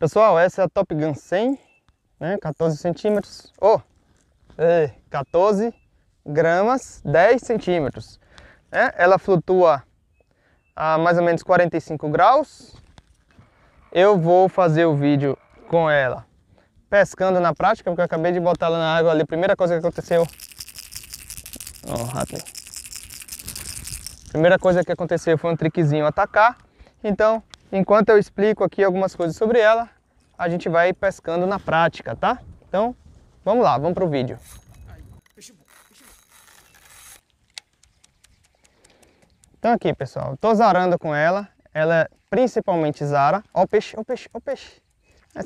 Pessoal, essa é a Top Gun 100, né? 14 centímetros. Oh, 14 gramas, 10 centímetros. Né? Ela flutua a mais ou menos 45 graus. Eu vou fazer o vídeo com ela pescando na prática, porque eu acabei de botar ela na água ali. Primeira coisa que aconteceu... oh, rato Primeira coisa que aconteceu foi um triquezinho atacar. Então, Enquanto eu explico aqui algumas coisas sobre ela, a gente vai pescando na prática, tá? Então, vamos lá, vamos para o vídeo. Então aqui, pessoal, tô zarando com ela. Ela é principalmente zara. Ó o peixe, ó o peixe, ó o peixe.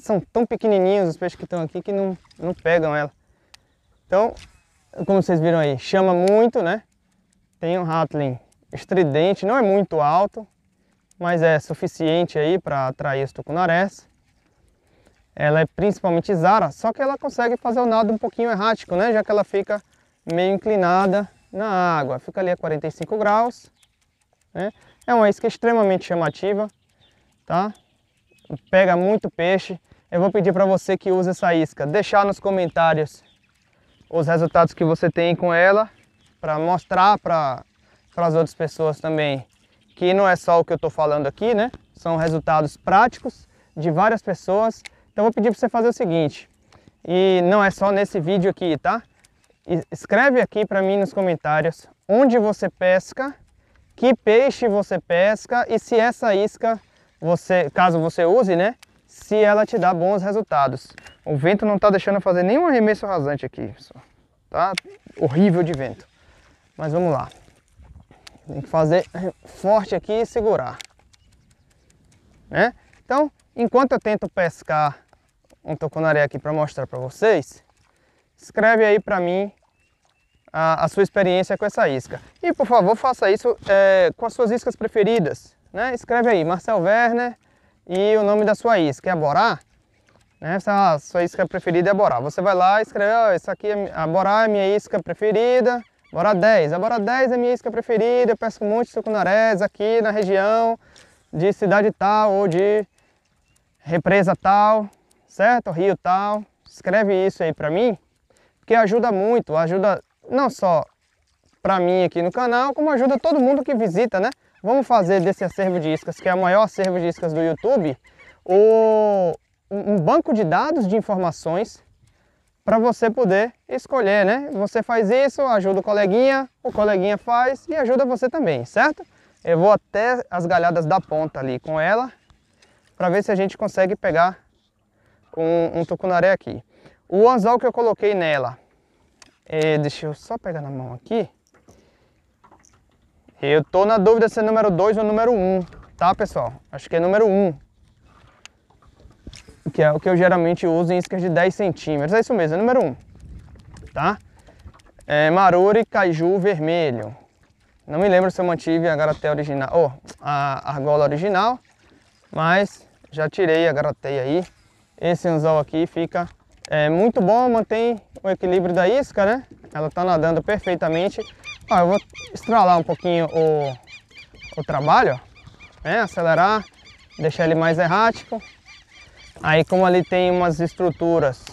são tão pequenininhos os peixes que estão aqui que não, não pegam ela. Então, como vocês viram aí, chama muito, né? Tem um rattling estridente, não é muito alto, mas é suficiente aí para atrair os tucunarés. Ela é principalmente Zara, só que ela consegue fazer o nado um pouquinho errático, né? Já que ela fica meio inclinada na água. Fica ali a 45 graus. Né? É uma isca extremamente chamativa, tá? Pega muito peixe. Eu vou pedir para você que use essa isca, deixar nos comentários os resultados que você tem com ela, para mostrar para as outras pessoas também que não é só o que eu estou falando aqui, né? São resultados práticos de várias pessoas. Então vou pedir para você fazer o seguinte, e não é só nesse vídeo aqui, tá? Escreve aqui para mim nos comentários onde você pesca, que peixe você pesca e se essa isca, você, caso você use, né? Se ela te dá bons resultados. O vento não está deixando eu fazer nenhum arremesso rasante aqui, pessoal. Tá horrível de vento. Mas vamos lá. Tem que fazer forte aqui e segurar. Né? Então, enquanto eu tento pescar um tucunaré aqui para mostrar para vocês, escreve aí para mim a, a, sua experiência com essa isca. E, por favor, faça isso é, com as suas iscas preferidas. Né? Escreve aí, Marcel Werner e o nome da sua isca. É Borá? Né? Essa, a sua isca preferida é Borá. Você vai lá e escreve, oh, essa aqui é, a Borá é minha isca preferida Bora 10. A Bora 10 é minha isca preferida, eu monte muito sucunarés aqui na região de cidade tal ou de represa tal, certo? Rio tal. Escreve isso aí pra mim, porque ajuda muito, ajuda não só pra mim aqui no canal, como ajuda todo mundo que visita, né? Vamos fazer desse acervo de iscas, que é o maior acervo de iscas do YouTube, o, um banco de dados de informações para você poder escolher, né? Você faz isso, ajuda o coleguinha, o coleguinha faz e ajuda você também, certo? Eu vou até as galhadas da ponta ali com ela para ver se a gente consegue pegar com um tucunaré aqui. O anzol que eu coloquei nela, é, deixa eu só pegar na mão aqui. Eu tô na dúvida se é número 2 ou número 1, um, tá pessoal? Acho que é número 1, um, que é o que eu geralmente uso em iscas de 10 centímetros. É isso mesmo, é número 1. Um, tá? É, maruri caju vermelho. Não me lembro se eu mantive a garateia original, ou oh, a argola original, mas já tirei a garateia aí. Esse anzol aqui fica é, muito bom, mantém o equilíbrio da isca, né? Ela tá nadando perfeitamente. Ó, eu vou estralar um pouquinho o, o trabalho, né? Acelerar, deixar ele mais errático. Aí como ali tem umas estruturas,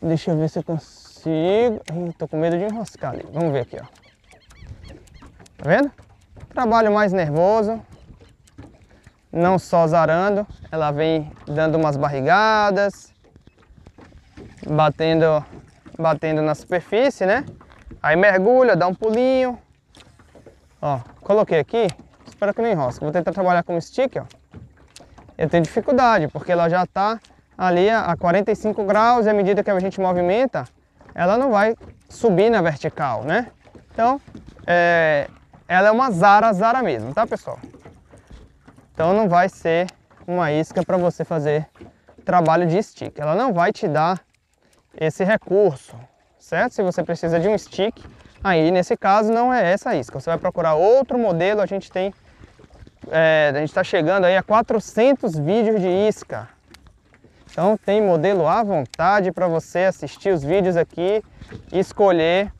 deixa eu ver se eu consigo. Ih, tô com medo de enroscar ali. Vamos ver aqui, ó. Tá vendo? Trabalho mais nervoso, não só zarando, ela vem dando umas barrigadas, batendo, batendo na superfície, né? Aí mergulha, dá um pulinho. Ó, coloquei aqui, espero que não enrosque. Vou tentar trabalhar com o stick, ó tem dificuldade, porque ela já está ali a 45 graus e à medida que a gente movimenta, ela não vai subir na vertical, né? Então, é, ela é uma Zara, Zara mesmo, tá pessoal? Então não vai ser uma isca para você fazer trabalho de stick. Ela não vai te dar esse recurso, certo? Se você precisa de um stick, aí nesse caso não é essa isca. Você vai procurar outro modelo, a gente tem é, a gente está chegando aí a 400 vídeos de isca. Então tem modelo à vontade para você assistir os vídeos aqui e escolher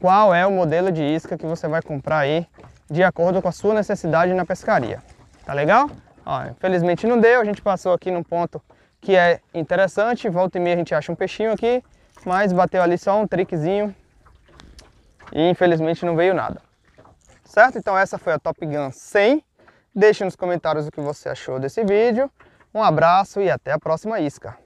qual é o modelo de isca que você vai comprar aí de acordo com a sua necessidade na pescaria. Tá legal? Ó, infelizmente não deu, a gente passou aqui num ponto que é interessante, volta e meia a gente acha um peixinho aqui, mas bateu ali só um trickzinho e infelizmente não veio nada. Certo? Então essa foi a Top Gun 100 Deixe nos comentários o que você achou desse vídeo. Um abraço e até a próxima isca.